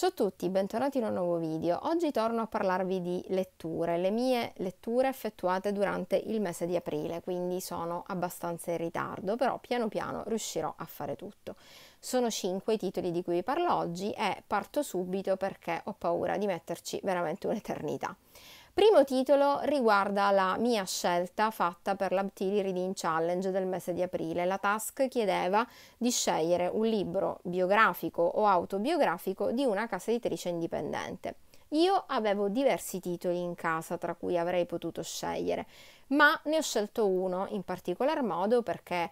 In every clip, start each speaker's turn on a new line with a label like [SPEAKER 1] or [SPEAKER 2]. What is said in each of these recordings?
[SPEAKER 1] Ciao a tutti, bentornati in un nuovo video. Oggi torno a parlarvi di letture, le mie letture effettuate durante il mese di aprile, quindi sono abbastanza in ritardo, però piano piano riuscirò a fare tutto. Sono cinque i titoli di cui vi parlo oggi e parto subito perché ho paura di metterci veramente un'eternità primo titolo riguarda la mia scelta fatta per l'Abtili Reading Challenge del mese di aprile. La task chiedeva di scegliere un libro biografico o autobiografico di una casa editrice indipendente. Io avevo diversi titoli in casa tra cui avrei potuto scegliere, ma ne ho scelto uno in particolar modo perché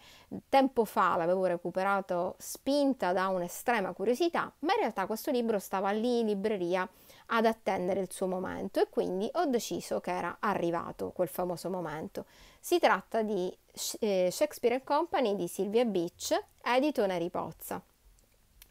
[SPEAKER 1] tempo fa l'avevo recuperato spinta da un'estrema curiosità, ma in realtà questo libro stava lì in libreria ad attendere il suo momento e quindi ho deciso che era arrivato quel famoso momento. Si tratta di eh, Shakespeare Company di Silvia Beach, edito Neri Pozza.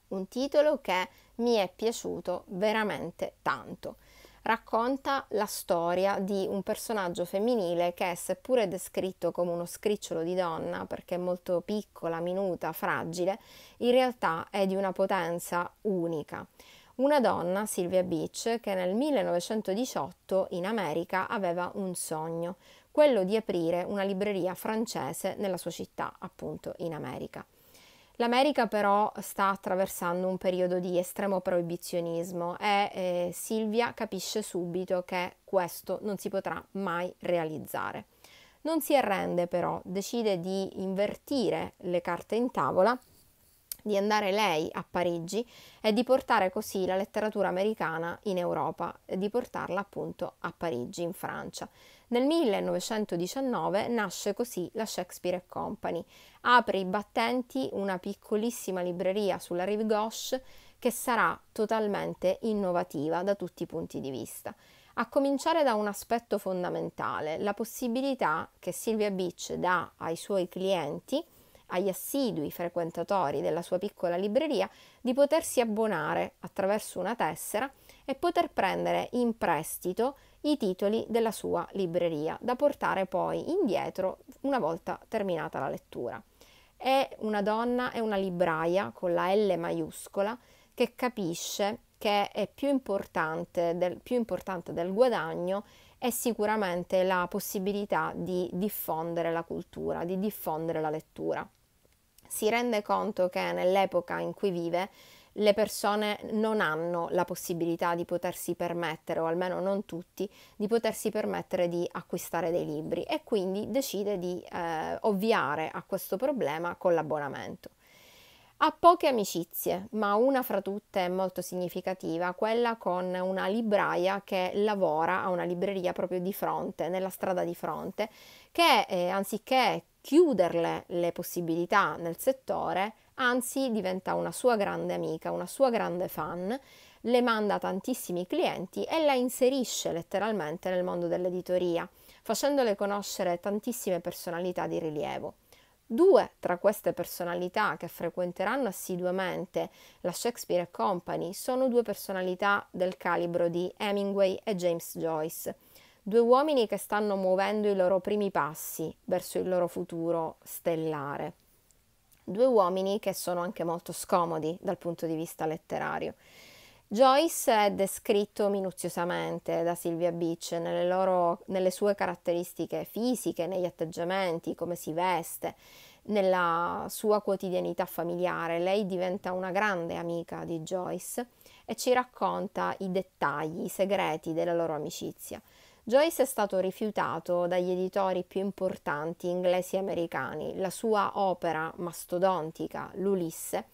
[SPEAKER 1] Un titolo che mi è piaciuto veramente tanto racconta la storia di un personaggio femminile che, seppure descritto come uno scricciolo di donna, perché è molto piccola, minuta, fragile, in realtà è di una potenza unica una donna, Sylvia Beach, che nel 1918 in America aveva un sogno, quello di aprire una libreria francese nella sua città, appunto in America. L'America però sta attraversando un periodo di estremo proibizionismo e eh, Silvia capisce subito che questo non si potrà mai realizzare. Non si arrende però, decide di invertire le carte in tavola di andare lei a Parigi e di portare così la letteratura americana in Europa, di portarla appunto a Parigi, in Francia. Nel 1919 nasce così la Shakespeare Company, apre i battenti una piccolissima libreria sulla Rive Gauche che sarà totalmente innovativa da tutti i punti di vista. A cominciare da un aspetto fondamentale, la possibilità che Silvia Beach dà ai suoi clienti agli assidui frequentatori della sua piccola libreria di potersi abbonare attraverso una tessera e poter prendere in prestito i titoli della sua libreria da portare poi indietro una volta terminata la lettura. È una donna, è una libraia con la L maiuscola che capisce che è più importante del, più importante del guadagno è sicuramente la possibilità di diffondere la cultura, di diffondere la lettura. Si rende conto che nell'epoca in cui vive le persone non hanno la possibilità di potersi permettere, o almeno non tutti, di potersi permettere di acquistare dei libri e quindi decide di eh, ovviare a questo problema con l'abbonamento. Ha poche amicizie, ma una fra tutte è molto significativa, quella con una libraia che lavora a una libreria proprio di fronte, nella strada di fronte, che eh, anziché chiuderle le possibilità nel settore, anzi diventa una sua grande amica, una sua grande fan, le manda tantissimi clienti e la inserisce letteralmente nel mondo dell'editoria, facendole conoscere tantissime personalità di rilievo. Due tra queste personalità che frequenteranno assiduamente la Shakespeare Company sono due personalità del calibro di Hemingway e James Joyce, due uomini che stanno muovendo i loro primi passi verso il loro futuro stellare. Due uomini che sono anche molto scomodi dal punto di vista letterario. Joyce è descritto minuziosamente da Silvia Beach nelle, loro, nelle sue caratteristiche fisiche, negli atteggiamenti, come si veste, nella sua quotidianità familiare. Lei diventa una grande amica di Joyce e ci racconta i dettagli, i segreti della loro amicizia. Joyce è stato rifiutato dagli editori più importanti inglesi e americani. La sua opera mastodontica, L'Ulisse,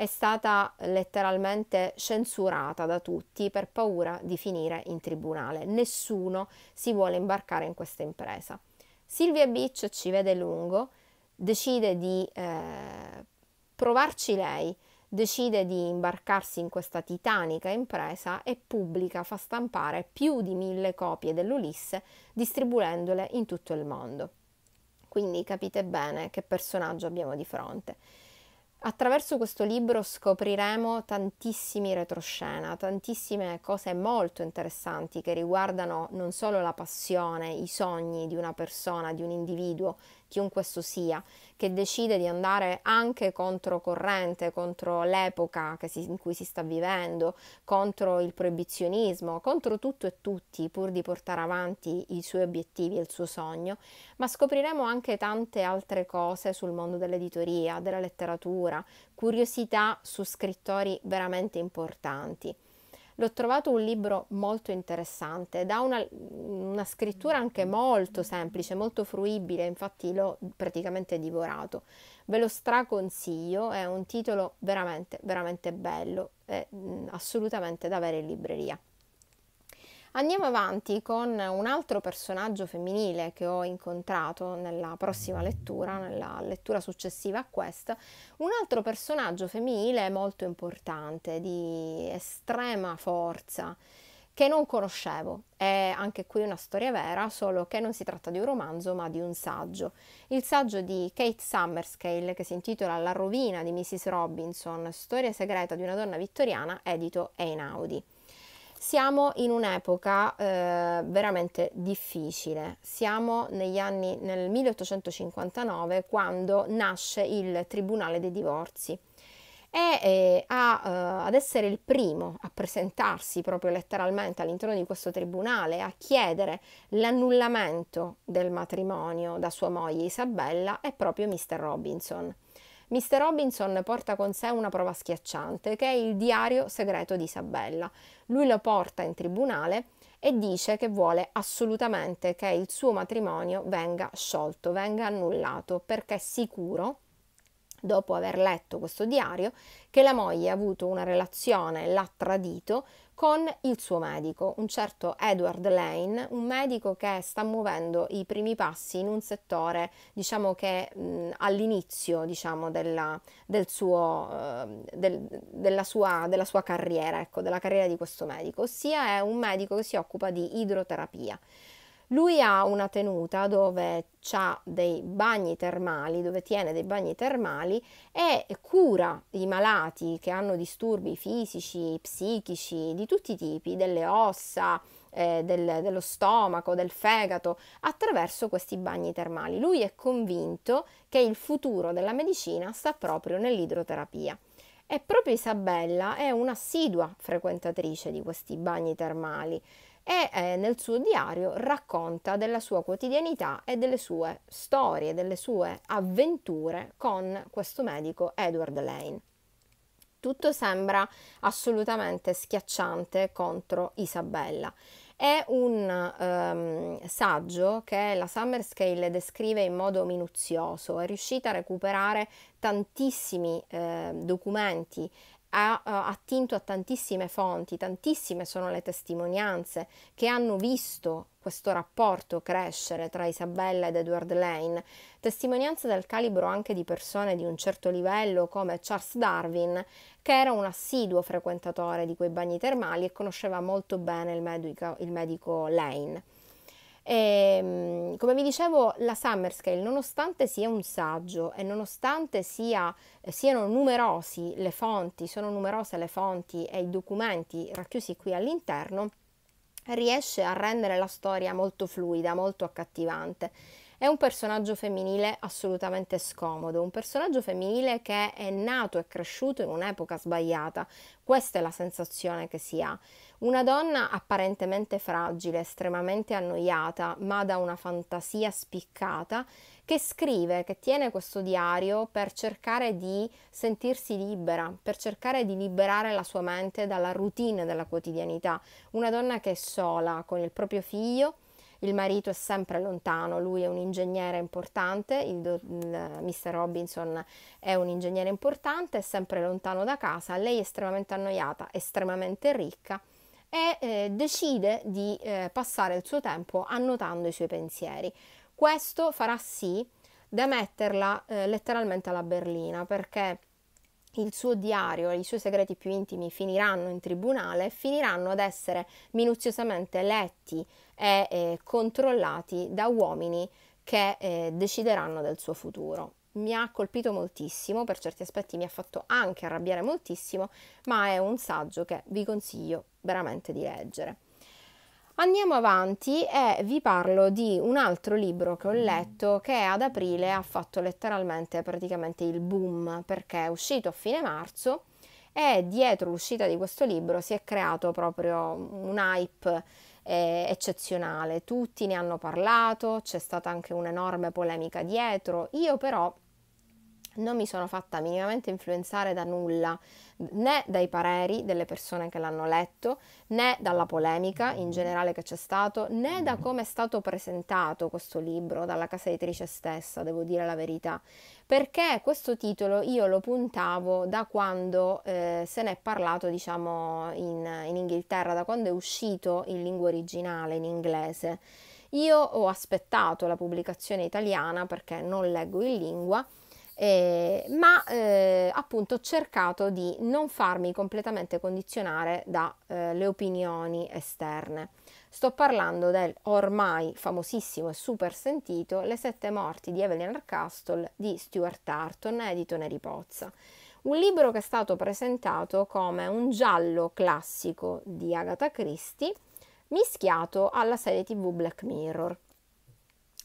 [SPEAKER 1] è stata letteralmente censurata da tutti per paura di finire in tribunale. Nessuno si vuole imbarcare in questa impresa. Silvia Beach ci vede lungo, decide di eh, provarci lei, decide di imbarcarsi in questa titanica impresa e pubblica, fa stampare più di mille copie dell'Ulisse distribuendole in tutto il mondo. Quindi capite bene che personaggio abbiamo di fronte. Attraverso questo libro scopriremo tantissimi retroscena, tantissime cose molto interessanti che riguardano non solo la passione, i sogni di una persona, di un individuo, chiunque esso sia, che decide di andare anche contro corrente, contro l'epoca si, in cui si sta vivendo, contro il proibizionismo, contro tutto e tutti pur di portare avanti i suoi obiettivi e il suo sogno, ma scopriremo anche tante altre cose sul mondo dell'editoria, della letteratura, curiosità su scrittori veramente importanti l'ho trovato un libro molto interessante, da una, una scrittura anche molto semplice, molto fruibile, infatti l'ho praticamente divorato. Ve lo straconsiglio, è un titolo veramente, veramente bello, è mm, assolutamente da avere in libreria. Andiamo avanti con un altro personaggio femminile che ho incontrato nella prossima lettura, nella lettura successiva a questa, un altro personaggio femminile molto importante, di estrema forza, che non conoscevo. È anche qui una storia vera, solo che non si tratta di un romanzo, ma di un saggio. Il saggio di Kate Summerscale, che si intitola La rovina di Mrs. Robinson, storia segreta di una donna vittoriana, edito Einaudi. Siamo in un'epoca eh, veramente difficile, siamo negli anni, nel 1859 quando nasce il Tribunale dei Divorzi e eh, a, eh, ad essere il primo a presentarsi proprio letteralmente all'interno di questo tribunale a chiedere l'annullamento del matrimonio da sua moglie Isabella è proprio Mr. Robinson. Mr. Robinson porta con sé una prova schiacciante, che è il diario segreto di Isabella. Lui lo porta in tribunale e dice che vuole assolutamente che il suo matrimonio venga sciolto, venga annullato, perché è sicuro, dopo aver letto questo diario, che la moglie ha avuto una relazione, l'ha tradito con il suo medico, un certo Edward Lane, un medico che sta muovendo i primi passi in un settore, diciamo che mh, all'inizio diciamo, della, del suo, uh, del, della, sua, della, sua, carriera, ecco, della carriera di questo medico, ossia è un medico che si occupa di idroterapia. Lui ha una tenuta dove ha dei bagni termali, dove tiene dei bagni termali e cura i malati che hanno disturbi fisici, psichici, di tutti i tipi, delle ossa, eh, del, dello stomaco, del fegato, attraverso questi bagni termali. Lui è convinto che il futuro della medicina sta proprio nell'idroterapia. E proprio Isabella è un'assidua frequentatrice di questi bagni termali e eh, nel suo diario racconta della sua quotidianità e delle sue storie, delle sue avventure con questo medico Edward Lane. Tutto sembra assolutamente schiacciante contro Isabella. È un um, saggio che la Summerscale descrive in modo minuzioso, è riuscita a recuperare tantissimi eh, documenti ha uh, attinto a tantissime fonti, tantissime sono le testimonianze che hanno visto questo rapporto crescere tra Isabella ed Edward Lane, testimonianze del calibro anche di persone di un certo livello come Charles Darwin, che era un assiduo frequentatore di quei bagni termali e conosceva molto bene il medico, il medico Lane. E, ehm, come vi dicevo, la Summerscale, nonostante sia un saggio e nonostante sia, eh, siano numerosi le fonti, sono numerose le fonti e i documenti racchiusi qui all'interno, riesce a rendere la storia molto fluida, molto accattivante. È un personaggio femminile assolutamente scomodo, un personaggio femminile che è nato e cresciuto in un'epoca sbagliata. Questa è la sensazione che si ha. Una donna apparentemente fragile, estremamente annoiata, ma da una fantasia spiccata, che scrive, che tiene questo diario per cercare di sentirsi libera, per cercare di liberare la sua mente dalla routine della quotidianità. Una donna che è sola con il proprio figlio, il marito è sempre lontano, lui è un ingegnere importante, il, do, il Mr. Robinson è un ingegnere importante, è sempre lontano da casa, lei è estremamente annoiata, estremamente ricca e eh, decide di eh, passare il suo tempo annotando i suoi pensieri. Questo farà sì da metterla eh, letteralmente alla berlina perché il suo diario e i suoi segreti più intimi finiranno in tribunale e finiranno ad essere minuziosamente letti e eh, controllati da uomini che eh, decideranno del suo futuro mi ha colpito moltissimo, per certi aspetti mi ha fatto anche arrabbiare moltissimo, ma è un saggio che vi consiglio veramente di leggere. Andiamo avanti e vi parlo di un altro libro che ho letto che ad aprile ha fatto letteralmente praticamente il boom perché è uscito a fine marzo e dietro l'uscita di questo libro si è creato proprio un hype eh, eccezionale, tutti ne hanno parlato, c'è stata anche un'enorme polemica dietro, io però non mi sono fatta minimamente influenzare da nulla, né dai pareri delle persone che l'hanno letto, né dalla polemica in generale che c'è stato, né da come è stato presentato questo libro dalla casa editrice stessa, devo dire la verità, perché questo titolo io lo puntavo da quando eh, se n'è parlato, diciamo, in, in Inghilterra, da quando è uscito in lingua originale, in inglese. Io ho aspettato la pubblicazione italiana perché non leggo in lingua eh, ma eh, appunto ho cercato di non farmi completamente condizionare dalle eh, opinioni esterne. Sto parlando del ormai famosissimo e super sentito Le sette morti di Evelyn Arcastle di Stuart Tarton, edito Neri Pozza. Un libro che è stato presentato come un giallo classico di Agatha Christie mischiato alla serie tv Black Mirror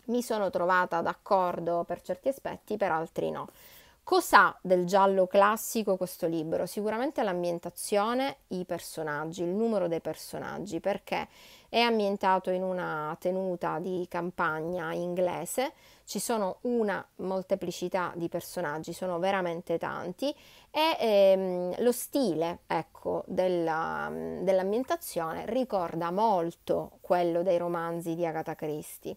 [SPEAKER 1] mi sono trovata d'accordo per certi aspetti, per altri no. Cos'ha del giallo classico questo libro? Sicuramente l'ambientazione, i personaggi, il numero dei personaggi, perché è ambientato in una tenuta di campagna inglese, ci sono una molteplicità di personaggi, sono veramente tanti, e ehm, lo stile ecco, della, dell'ambientazione ricorda molto quello dei romanzi di Agatha Christie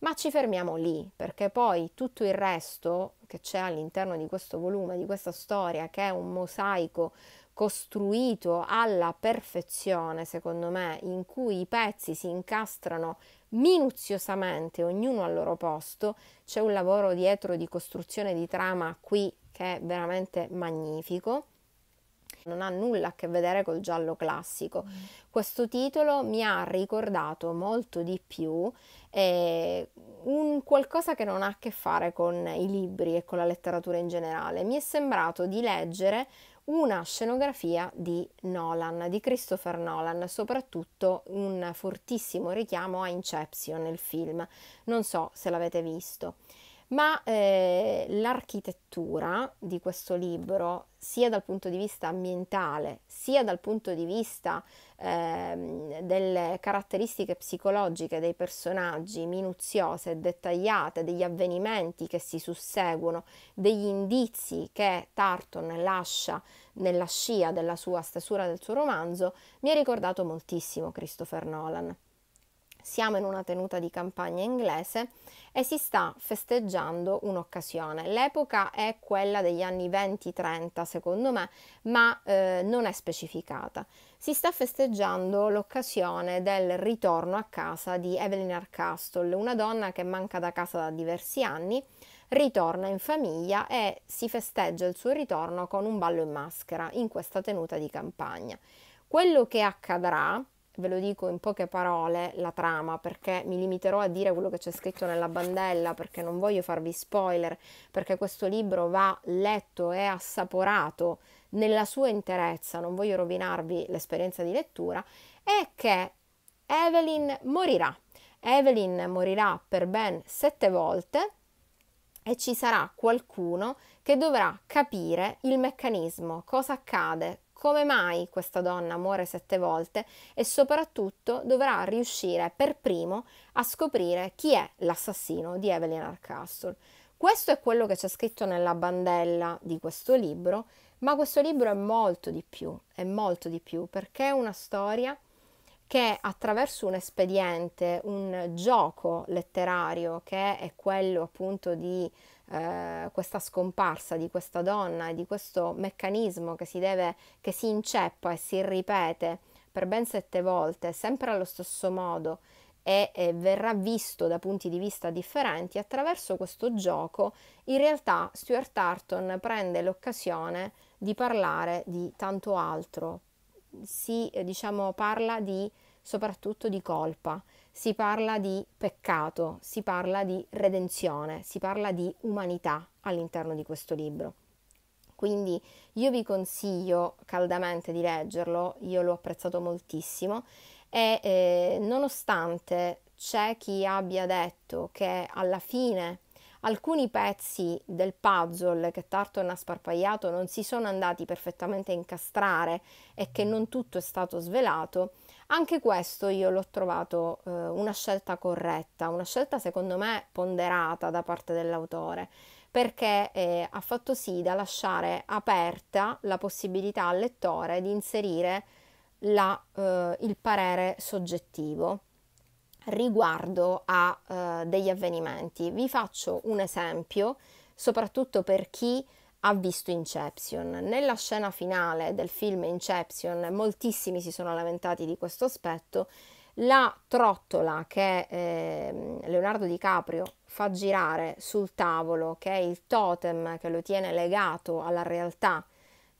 [SPEAKER 1] ma ci fermiamo lì perché poi tutto il resto che c'è all'interno di questo volume, di questa storia, che è un mosaico costruito alla perfezione, secondo me, in cui i pezzi si incastrano minuziosamente, ognuno al loro posto, c'è un lavoro dietro di costruzione di trama qui che è veramente magnifico non ha nulla a che vedere col giallo classico. Mm. Questo titolo mi ha ricordato molto di più eh, un qualcosa che non ha a che fare con i libri e con la letteratura in generale. Mi è sembrato di leggere una scenografia di Nolan, di Christopher Nolan, soprattutto un fortissimo richiamo a Inception il film. Non so se l'avete visto ma eh, l'architettura di questo libro, sia dal punto di vista ambientale, sia dal punto di vista eh, delle caratteristiche psicologiche dei personaggi, minuziose, e dettagliate, degli avvenimenti che si susseguono, degli indizi che Tarton lascia nella scia della sua stesura del suo romanzo, mi ha ricordato moltissimo Christopher Nolan siamo in una tenuta di campagna inglese e si sta festeggiando un'occasione. L'epoca è quella degli anni 20-30 secondo me, ma eh, non è specificata. Si sta festeggiando l'occasione del ritorno a casa di Evelyn Arcastle, una donna che manca da casa da diversi anni, ritorna in famiglia e si festeggia il suo ritorno con un ballo in maschera in questa tenuta di campagna. Quello che accadrà ve lo dico in poche parole, la trama, perché mi limiterò a dire quello che c'è scritto nella bandella, perché non voglio farvi spoiler, perché questo libro va letto e assaporato nella sua interezza, non voglio rovinarvi l'esperienza di lettura, è che Evelyn morirà. Evelyn morirà per ben sette volte e ci sarà qualcuno che dovrà capire il meccanismo, cosa accade, come mai questa donna muore sette volte e soprattutto dovrà riuscire per primo a scoprire chi è l'assassino di Evelyn Arcastle. Questo è quello che c'è scritto nella bandella di questo libro, ma questo libro è molto di più, è molto di più perché è una storia che attraverso un espediente, un gioco letterario che è quello appunto di eh, questa scomparsa di questa donna e di questo meccanismo che si, deve, che si inceppa e si ripete per ben sette volte, sempre allo stesso modo e, e verrà visto da punti di vista differenti, attraverso questo gioco in realtà Stuart Tarton prende l'occasione di parlare di tanto altro. Si, diciamo, parla di soprattutto di colpa, si parla di peccato, si parla di redenzione, si parla di umanità all'interno di questo libro. Quindi io vi consiglio caldamente di leggerlo, io l'ho apprezzato moltissimo e eh, nonostante c'è chi abbia detto che alla fine alcuni pezzi del puzzle che Tarton ha sparpagliato non si sono andati perfettamente a incastrare e che non tutto è stato svelato, anche questo io l'ho trovato eh, una scelta corretta, una scelta secondo me ponderata da parte dell'autore, perché eh, ha fatto sì da lasciare aperta la possibilità al lettore di inserire la, eh, il parere soggettivo riguardo a eh, degli avvenimenti. Vi faccio un esempio, soprattutto per chi ha visto Inception. Nella scena finale del film Inception moltissimi si sono lamentati di questo aspetto. La trottola che eh, Leonardo DiCaprio fa girare sul tavolo, che è il totem che lo tiene legato alla realtà,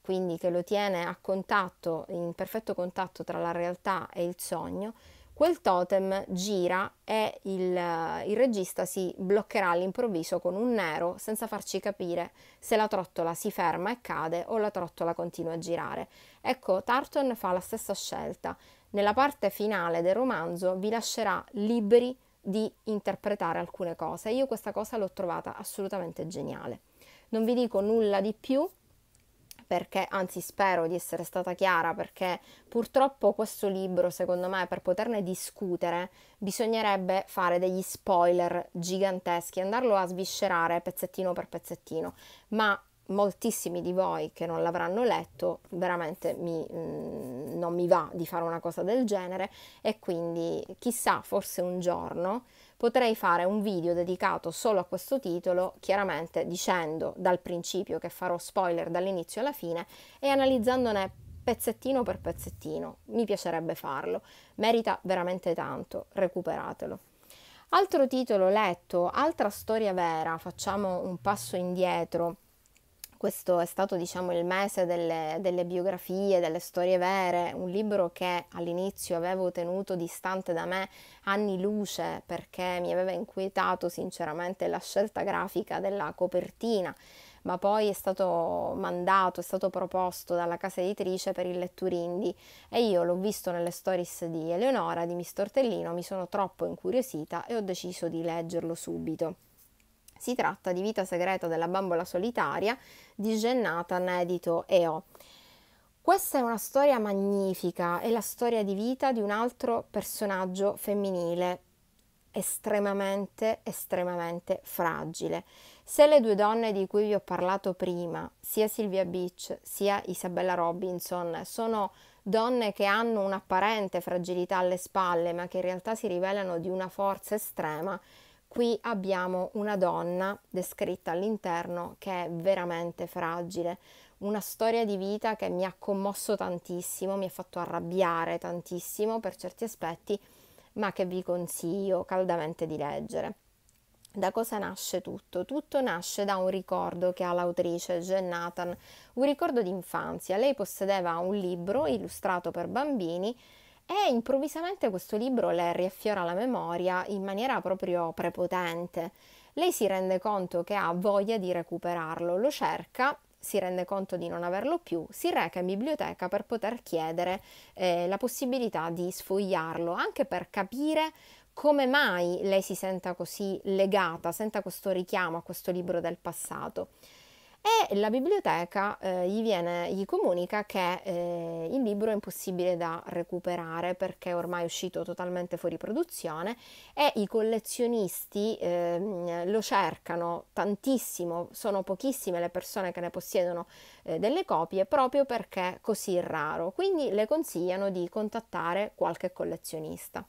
[SPEAKER 1] quindi che lo tiene a contatto, in perfetto contatto tra la realtà e il sogno, quel totem gira e il, il regista si bloccherà all'improvviso con un nero senza farci capire se la trottola si ferma e cade o la trottola continua a girare. Ecco, Tarton fa la stessa scelta. Nella parte finale del romanzo vi lascerà liberi di interpretare alcune cose. Io questa cosa l'ho trovata assolutamente geniale. Non vi dico nulla di più perché, anzi spero di essere stata chiara, perché purtroppo questo libro, secondo me, per poterne discutere, bisognerebbe fare degli spoiler giganteschi, andarlo a sviscerare pezzettino per pezzettino, ma moltissimi di voi che non l'avranno letto, veramente mi, mh, mm, non mi va di fare una cosa del genere e quindi chissà, forse un giorno potrei fare un video dedicato solo a questo titolo, chiaramente dicendo dal principio che farò spoiler dall'inizio alla fine e analizzandone pezzettino per pezzettino. Mi piacerebbe farlo, merita veramente tanto, recuperatelo. Altro titolo letto, altra storia vera, facciamo un passo indietro questo è stato diciamo, il mese delle, delle, biografie, delle storie vere, un libro che all'inizio avevo tenuto distante da me anni luce perché mi aveva inquietato sinceramente la scelta grafica della copertina, ma poi è stato mandato, è stato proposto dalla casa editrice per il Letturindi e io l'ho visto nelle stories di Eleonora, di Mistortellino, mi sono troppo incuriosita e ho deciso di leggerlo subito. Si tratta di Vita segreta della bambola solitaria di Gennatan, edito EO. Questa è una storia magnifica, è la storia di vita di un altro personaggio femminile estremamente, estremamente fragile. Se le due donne di cui vi ho parlato prima, sia Silvia Beach sia Isabella Robinson, sono donne che hanno un'apparente fragilità alle spalle, ma che in realtà si rivelano di una forza estrema, Qui abbiamo una donna descritta all'interno che è veramente fragile, una storia di vita che mi ha commosso tantissimo, mi ha fatto arrabbiare tantissimo per certi aspetti, ma che vi consiglio caldamente di leggere. Da cosa nasce tutto? Tutto nasce da un ricordo che ha l'autrice Jen Nathan, un ricordo d'infanzia. Lei possedeva un libro illustrato per bambini e improvvisamente questo libro le riaffiora la memoria in maniera proprio prepotente. Lei si rende conto che ha voglia di recuperarlo, lo cerca, si rende conto di non averlo più, si reca in biblioteca per poter chiedere eh, la possibilità di sfogliarlo, anche per capire come mai lei si senta così legata, senta questo richiamo a questo libro del passato e la biblioteca eh, gli, viene, gli, comunica che eh, il libro è impossibile da recuperare perché è ormai uscito totalmente fuori produzione e i collezionisti eh, lo cercano tantissimo, sono pochissime le persone che ne possiedono eh, delle copie proprio perché è così raro, quindi le consigliano di contattare qualche collezionista.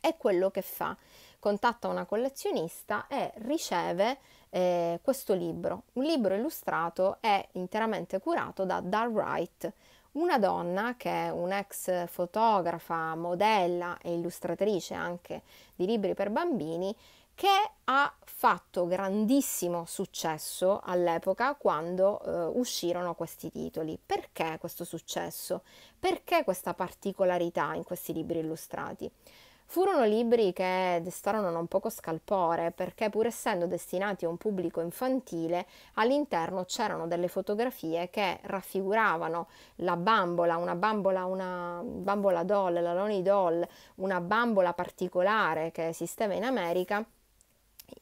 [SPEAKER 1] È quello che fa, contatta una collezionista e riceve eh, questo libro. Un libro illustrato è interamente curato da Dar Wright, una donna che è un'ex fotografa, modella e illustratrice anche di libri per bambini, che ha fatto grandissimo successo all'epoca quando eh, uscirono questi titoli. Perché questo successo? Perché questa particolarità in questi libri illustrati? Furono libri che destarono non poco scalpore perché pur essendo destinati a un pubblico infantile, all'interno c'erano delle fotografie che raffiguravano la bambola, una bambola, una bambola doll, la Lonnie doll, una bambola particolare che esisteva in America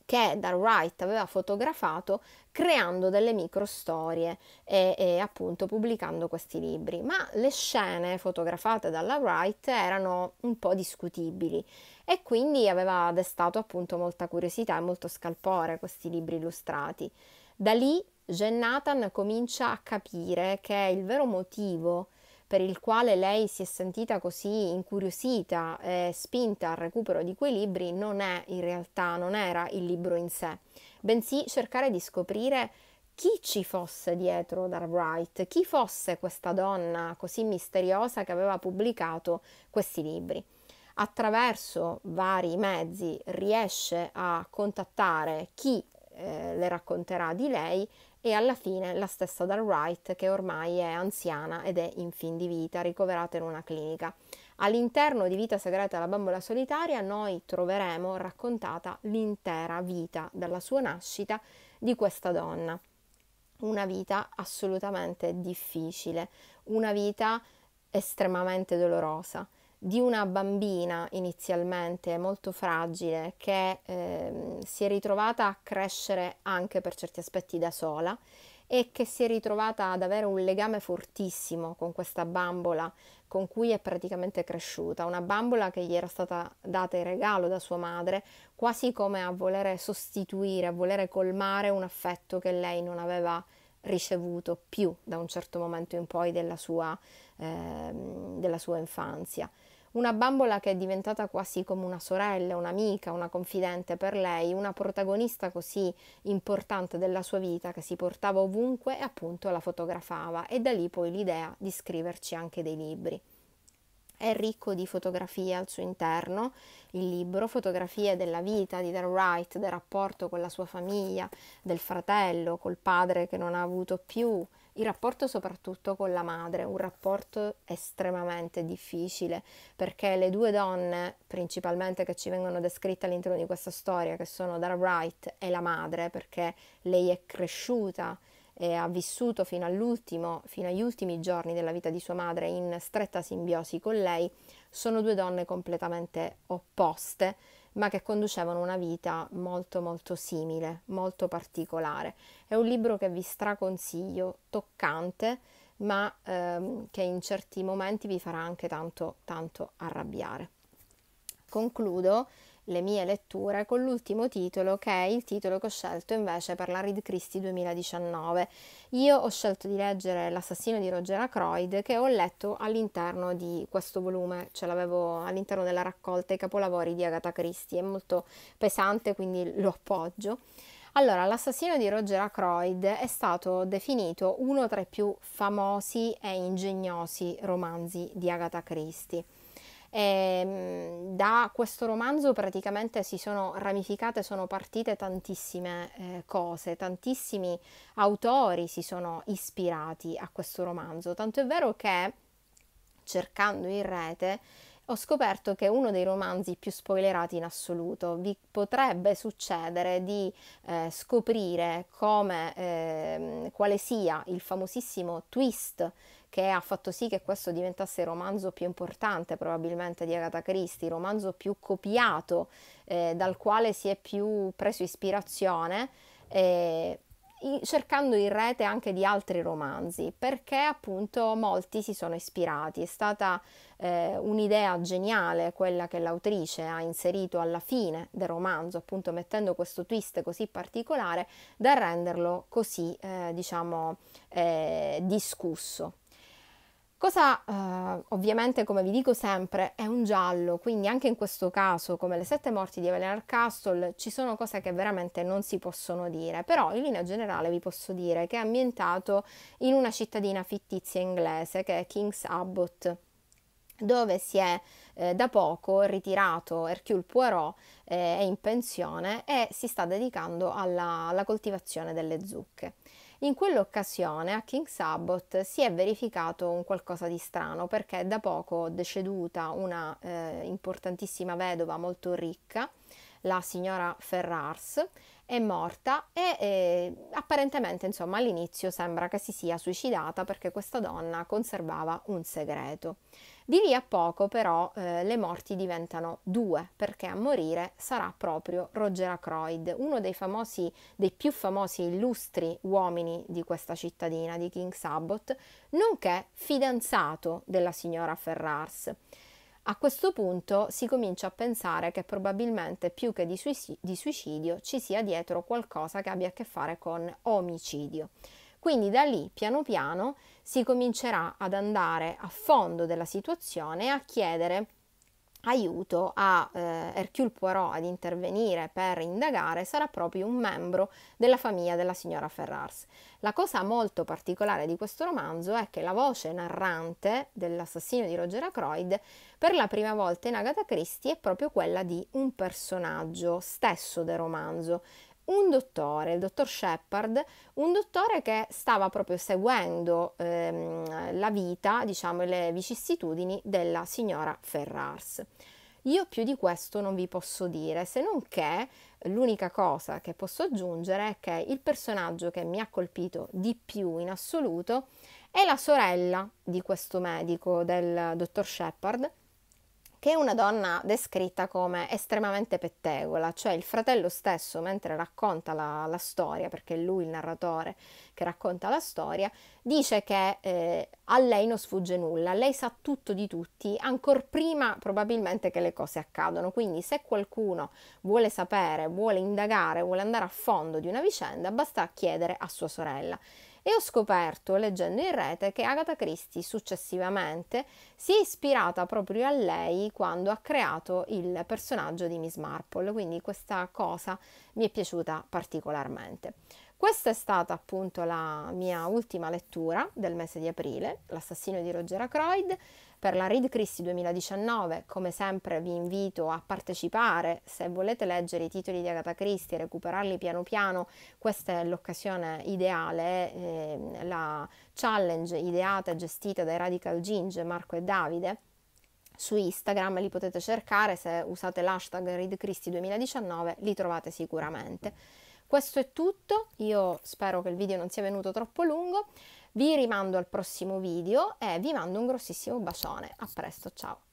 [SPEAKER 1] che da Wright aveva fotografato creando delle microstorie e, e, appunto pubblicando questi libri. Ma le scene fotografate dalla Wright erano un po' discutibili e quindi aveva destato appunto molta curiosità e molto scalpore questi libri illustrati. Da lì Jennathan comincia a capire che il vero motivo per il quale lei si è sentita così incuriosita e spinta al recupero di quei libri non è in realtà, non era il libro in sé bensì cercare di scoprire chi ci fosse dietro Dar Wright, chi fosse questa donna così misteriosa che aveva pubblicato questi libri. Attraverso vari mezzi riesce a contattare chi eh, le racconterà di lei e alla fine la stessa Dar Wright che ormai è anziana ed è in fin di vita, ricoverata in una clinica. All'interno di Vita segreta la bambola solitaria noi troveremo raccontata l'intera vita dalla sua nascita di questa donna. Una vita assolutamente difficile, una vita estremamente dolorosa di una bambina inizialmente molto fragile che eh, si è ritrovata a crescere anche per certi aspetti da sola e che si è ritrovata ad avere un legame fortissimo con questa bambola con cui è praticamente cresciuta, una bambola che gli era stata data in regalo da sua madre, quasi come a volere sostituire, a volere colmare un affetto che lei non aveva ricevuto più da un certo momento in poi della sua, eh, della sua infanzia. Una bambola che è diventata quasi come una sorella, un'amica, una confidente per lei, una protagonista così importante della sua vita che si portava ovunque e appunto la fotografava e da lì poi l'idea di scriverci anche dei libri. È ricco di fotografie al suo interno, il libro, fotografie della vita di Dan Wright, del rapporto con la sua famiglia, del fratello, col padre che non ha avuto più, il rapporto soprattutto con la madre, un rapporto estremamente difficile perché le due donne principalmente che ci vengono descritte all'interno di questa storia, che sono Dara Wright e la madre, perché lei è cresciuta e ha vissuto fino all'ultimo, fino agli ultimi giorni della vita di sua madre in stretta simbiosi con lei, sono due donne completamente opposte ma che conducevano una vita molto molto simile, molto particolare. È un libro che vi straconsiglio, toccante, ma ehm, che in certi momenti vi farà anche tanto tanto arrabbiare. Concludo le mie letture con l'ultimo titolo che è il titolo che ho scelto invece per la Read Christie 2019. Io ho scelto di leggere L'assassino di Roger Acroyd che ho letto all'interno di questo volume, ce l'avevo all'interno della raccolta I capolavori di Agatha Christie, è molto pesante quindi lo appoggio. Allora, l'assassino di Roger Acroyd è stato definito uno tra i più famosi e ingegnosi romanzi di Agatha Christie. E, ehm, da questo romanzo praticamente si sono ramificate, sono partite tantissime eh, cose, tantissimi autori si sono ispirati a questo romanzo, tanto è vero che cercando in rete ho scoperto che è uno dei romanzi più spoilerati in assoluto. Vi potrebbe succedere di eh, scoprire come, eh, quale sia il famosissimo twist che ha fatto sì che questo diventasse il romanzo più importante probabilmente di Agatha Christie, il romanzo più copiato eh, dal quale si è più preso ispirazione. Eh, cercando in rete anche di altri romanzi perché appunto molti si sono ispirati è stata eh, un'idea geniale quella che l'autrice ha inserito alla fine del romanzo appunto mettendo questo twist così particolare da renderlo così eh, diciamo eh, discusso Cosa eh, ovviamente, come vi dico sempre, è un giallo, quindi anche in questo caso, come le sette morti di Evelyn Castle, ci sono cose che veramente non si possono dire, però in linea generale vi posso dire che è ambientato in una cittadina fittizia inglese che è King's Abbott dove si è eh, da poco ritirato Hercule Poirot, eh, è in pensione e si sta dedicando alla, alla coltivazione delle zucche. In quell'occasione a King Sabbath si è verificato un qualcosa di strano perché da poco deceduta una eh, importantissima vedova molto ricca la signora Ferrars, è morta e eh, apparentemente insomma all'inizio sembra che si sia suicidata perché questa donna conservava un segreto. Di lì a poco però eh, le morti diventano due perché a morire sarà proprio Roger Acroyd, uno dei, famosi, dei più famosi e illustri uomini di questa cittadina di King Sabbath, nonché fidanzato della signora Ferrars. A questo punto si comincia a pensare che probabilmente più che di, suicidio ci sia dietro qualcosa che abbia a che fare con omicidio. Quindi da lì piano piano si comincerà ad andare a fondo della situazione e a chiedere aiuto a eh, Hercule Poirot ad intervenire per indagare sarà proprio un membro della famiglia della signora Ferrars. La cosa molto particolare di questo romanzo è che la voce narrante dell'assassino di Roger Acroyd per la prima volta in Agatha Christie è proprio quella di un personaggio stesso del romanzo, un dottore, il dottor Shepard, un dottore che stava proprio seguendo ehm, la vita, diciamo, le vicissitudini della signora Ferrars. Io più di questo non vi posso dire, se non che l'unica cosa che posso aggiungere è che il personaggio che mi ha colpito di più in assoluto è la sorella di questo medico, del dottor Shepard, che è una donna descritta come estremamente pettegola, cioè il fratello stesso mentre racconta la, la storia, perché è lui il narratore che racconta la storia, dice che eh, a lei non sfugge nulla, lei sa tutto di tutti, ancora prima probabilmente che le cose accadano, quindi se qualcuno vuole sapere, vuole indagare, vuole andare a fondo di una vicenda, basta chiedere a sua sorella e ho scoperto leggendo in rete che Agatha Christie successivamente si è ispirata proprio a lei quando ha creato il personaggio di Miss Marple, quindi questa cosa mi è piaciuta particolarmente. Questa è stata appunto la mia ultima lettura del mese di aprile, L'assassino di Roger Acroyd per la Read Christie 2019. Come sempre vi invito a partecipare, se volete leggere i titoli di Agatha Christie e recuperarli piano piano, questa è l'occasione ideale, eh, la challenge ideata e gestita dai Radical Ginge, Marco e Davide su Instagram, li potete cercare, se usate l'hashtag ReadChristi2019 li trovate sicuramente. Questo è tutto, io spero che il video non sia venuto troppo lungo, vi rimando al prossimo video e vi mando un grossissimo bacione. A presto, ciao!